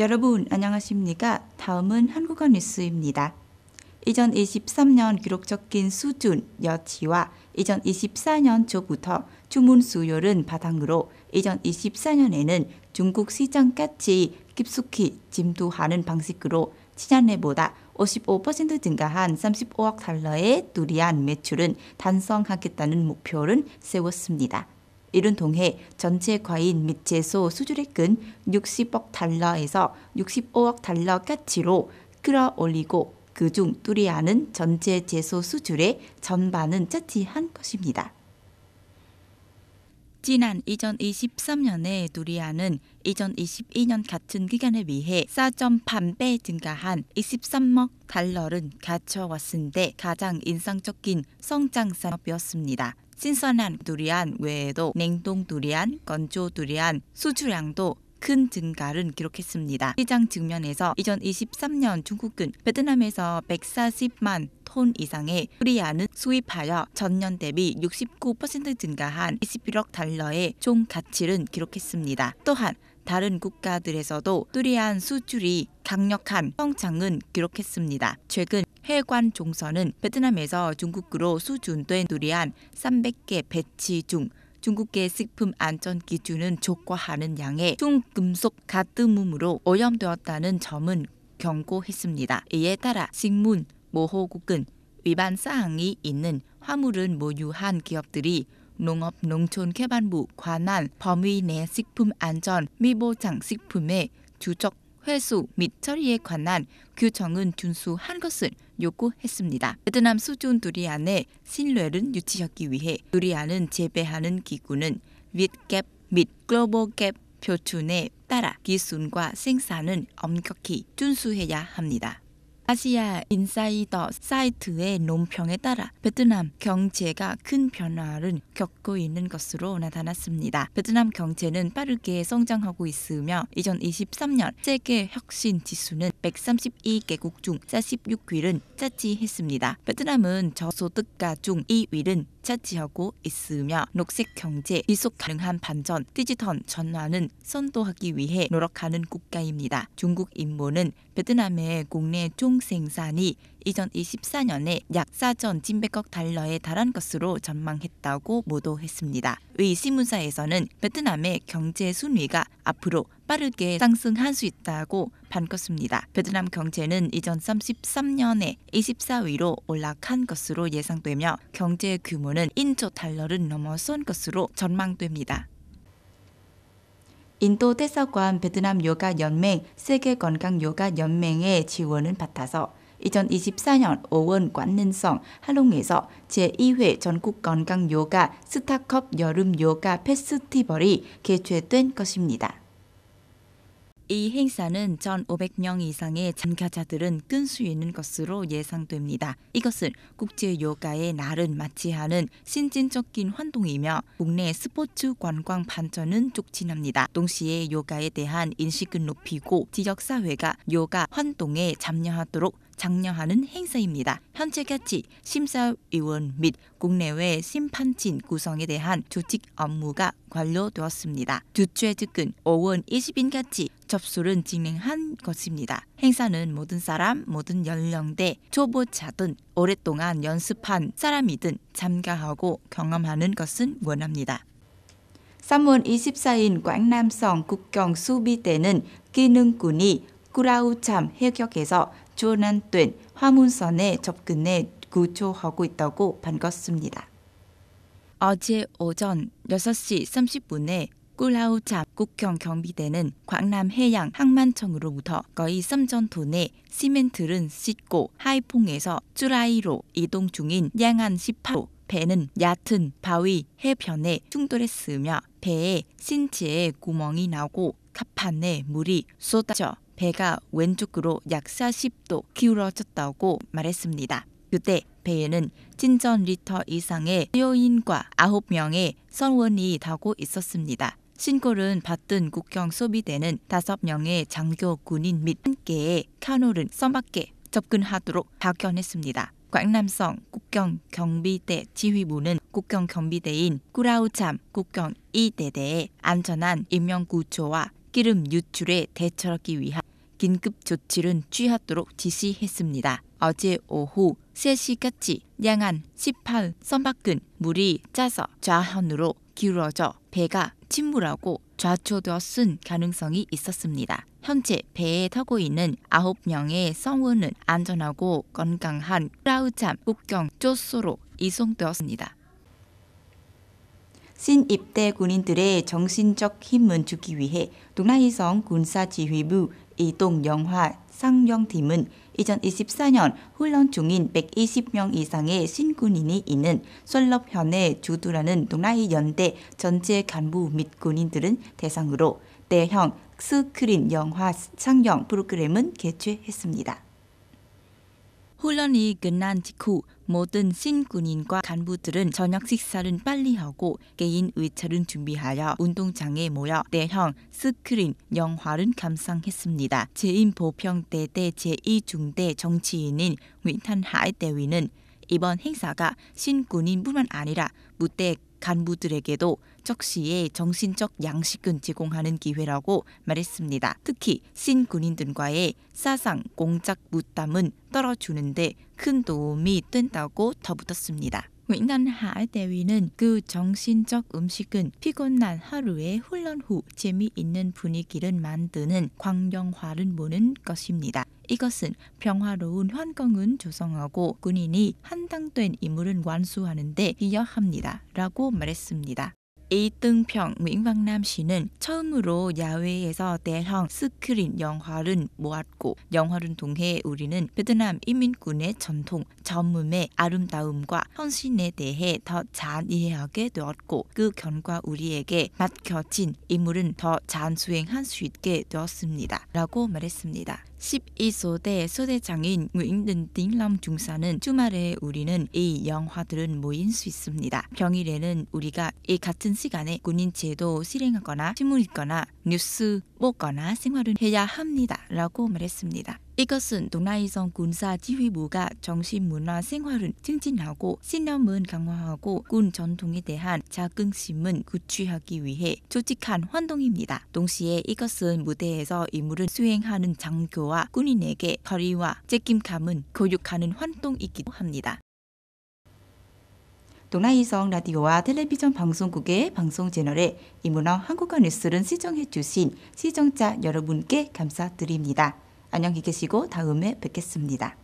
여러분 안녕하십니까? 다음은 한국어 뉴스입니다. 이전 2 3년 기록적인 수준 여치와 이전 2 4년 초부터 주문 수요는 바탕으로 이전 2 4년에는 중국 시장까지 깊숙이 침투하는 방식으로 지난해보다 55% 증가한 35억 달러의 두리안 매출은 달성하겠다는 목표를 세웠습니다. 이를 통해 전체 과인및 재소 수주액은 60억 달러에서 65억 달러까치로 끌어올리고 그중 뚜리아는 전체 재소 수출의 전반은 차지한 것입니다. 지난 2023년에 누리아는 2022년 같은 기간에 비해 4.8배 증가한 23억 달러를 갖춰왔는데 가장 인상적인 성장 산업이었습니다. 신선한 두리안 외에도 냉동 두리안, 건조 두리안, 수출량도 큰 증가를 기록했습니다. 시장 측면에서 2023년 중국은 베트남에서 140만 톤 이상의 프리안을 수입하여 전년 대비 69% 증가한 21억 달러의 총 가치를 기록했습니다. 또한 다른 국가들에서도 뚜리한 수출이 강력한 성장은 기록했습니다. 최근 해관 종선은 베트남에서 중국으로 수준된 두리안 300개 배치 중 중국의 식품 안전 기준은 조과하는 양의 중금속 가드뮴으로 오염되었다는 점은 경고했습니다. 이에 따라 식문, 모호국은 위반 사항이 있는 화물을 모유한 기업들이 농업 농촌 개발부 관한 범위 내 식품 안전 미보장 식품의 주적 회수 및 처리에 관한 규정은 준수한 것을 요구했습니다. 베트남 수준 두리안의 신뢰를 유지하기 위해 두리안은 재배하는 기구는 윗갭 및 글로벌갭 표준에 따라 기준과 생산은 엄격히 준수해야 합니다. 아시아 인사이더 사이트의 논평에 따라 베트남 경제가 큰 변화를 겪고 있는 것으로 나타났습니다. 베트남 경제는 빠르게 성장하고 있으며 2023년 세계 혁신 지수는 132개국 중 46위를 차지했습니다. 베트남은 저소득가 중 2위를 차지하고 있으며 녹색 경제, 지속 가능한 반전, 디지털 전환은 선도하기 위해 노력하는 국가입니다. 중국 인모는 베트남의 국내 총생산이 2024년에 약4전 찐백억 달러에 달한 것으로 전망했다고 보도했습니다 의신문사에서는 베트남의 경제 순위가 앞으로 빠르게 상승할 수 있다고 반겼습니다. 베트남 경제는 2033년에 24위로 올라간 것으로 예상되며 경제 규모는 1조 달러를 넘어선 것으로 전망됩니다. 인도 대사관 베트남 요가 연맹 세계 건강 요가 연맹의 지원을 받아서 2024년 5월 관능성 할롱에서 제2회 전국 건강 요가 스타컵 여름 요가 페스티벌이 개최된 것입니다. 이 행사는 1,500명 이상의 참가자들은 끈수 있는 것으로 예상됩니다. 이것은 국제 요가의 날은 마치하는 신진적인 활동이며 국내 스포츠 관광 반전은 촉진합니다. 동시에 요가에 대한 인식은 높이고 지역 사회가 요가 활동에 참여하도록 장려하는 행사입니다. 현재같이 심사위원 및 국내외 심판진 구성에 대한 조직 업무가 관료되었습니다. 두째 즉은 5월 20일까지 접수를 진행한 것입니다. 행사는 모든 사람, 모든 연령대, 초보자든 오랫동안 연습한 사람이든 참가하고 경험하는 것은 원합니다. 3월 24일 광남성 국경 수비대는 기능군이 구라우참 해역에서 조난된 화문선에 접근해 구조하고 있다고 반갑습니다 어제 오전 6시 30분에 꿀하우잡 국경 경비대는 광남 해양 항만청으로부터 거의 3천 톤의 시멘트를 싣고 하이퐁에서 쭈라이로 이동 중인 양안 18호 배는 얕은 바위 해변에 충돌했으며 배에 신체에 구멍이 나고 갑판에 물이 쏟아져 배가 왼쪽으로 약 40도 기울어졌다고 말했습니다. 그때 배에는 진전 리터 이상의 수요인과 9명의 선원이 타고 있었습니다. 신고를 받은 국경 소비대는 5명의 장교 군인 및 1개의 카노를 선밖에 접근하도록 발견했습니다. 광남성 국경 경비대 지휘부는 국경 경비대인 구라우참 국경 2대대의 안전한 인명 구조와 기름 유출에 대처하기 위한 긴급 조치를 취하도록 지시했습니다. 어제 오후 3시까지 양안 18 선박근 물이 짜서 좌현으로 기울어져 배가 침몰하고 좌초되어 쓴 가능성이 있었습니다. 현재 배에 타고 있는 9명의 성우는 안전하고 건강한 라우참 북경 쪼소로 이송되었습니다. 신입대 군인들의 정신적 힘을 주기 위해 동라이성 군사지휘부 이동 영화 상영팀은 2024년 훈련 중인 120명 이상의 신군인이 있는 솔럽현의 주두라는 동아이 연대 전체 간부 및 군인들은 대상으로 대형 스크린 영화 상영 프로그램은 개최했습니다. 혼란이 끝난 직후 모든 신군인과 간부들은 저녁 식사를 빨리 하고 개인 의차를 준비하여 운동장에 모여 대형 스크린 영화를 감상했습니다. 제인 보평대 대 제2중대 정치인인 윈탄하이 대위는 이번 행사가 신군인뿐만 아니라 무대 간부들에게도 적시에 정신적 양식은 제공하는 기회라고 말했습니다. 특히 신군인들과의 사상 공작 무담은 떨어주는데 큰 도움이 된다고 덧붙었습니다 윈난하 대위는 그 정신적 음식은 피곤한 하루의 훈련 후 재미있는 분위기를 만드는 광영화를 보는 것입니다. 이것은 평화로운 환경은 조성하고 군인이 한당된 임무를 완수하는데 비여합니다 라고 말했습니다. 이등평 민왕남 씨는 처음으로 야외에서 대형 스크린 영화를 모았고 영화를 통해 우리는 베트남 이민군의 전통, 전문의 아름다움과 헌신에 대해 더 잘 이해하게 되었고 그 결과 우리에게 맡겨진 임무는 더잘 수행할 수 있게 되었습니다. 라고 말했습니다. 12소대 소대장인 윙든딩 럼 중사는 주말에 우리는 이 영화들은 모일 수 있습니다. 평일에는 우리가 이 같은 시간에 군인 제도 실행하거나 신문 읽거나 뉴스 보거나 생활을 해야 합니다. 라고 말했습니다. 이것은 동아이성 군사 지휘부가 정신문화 생활을 증진하고 신념은 강화하고 군 전통에 대한 자긍심은 구취하기 위해 조직한 활동입니다. 동시에 이것은 무대에서 임무를 수행하는 장교와 군인에게 거리와 책임감은 교육하는 활동이기도 합니다. 동아이성 라디오와 텔레비전 방송국의 방송 채널에 이문화 한국어 뉴스를 시청해 주신 시청자 여러분께 감사드립니다. 안녕히 계시고 다음에 뵙겠습니다.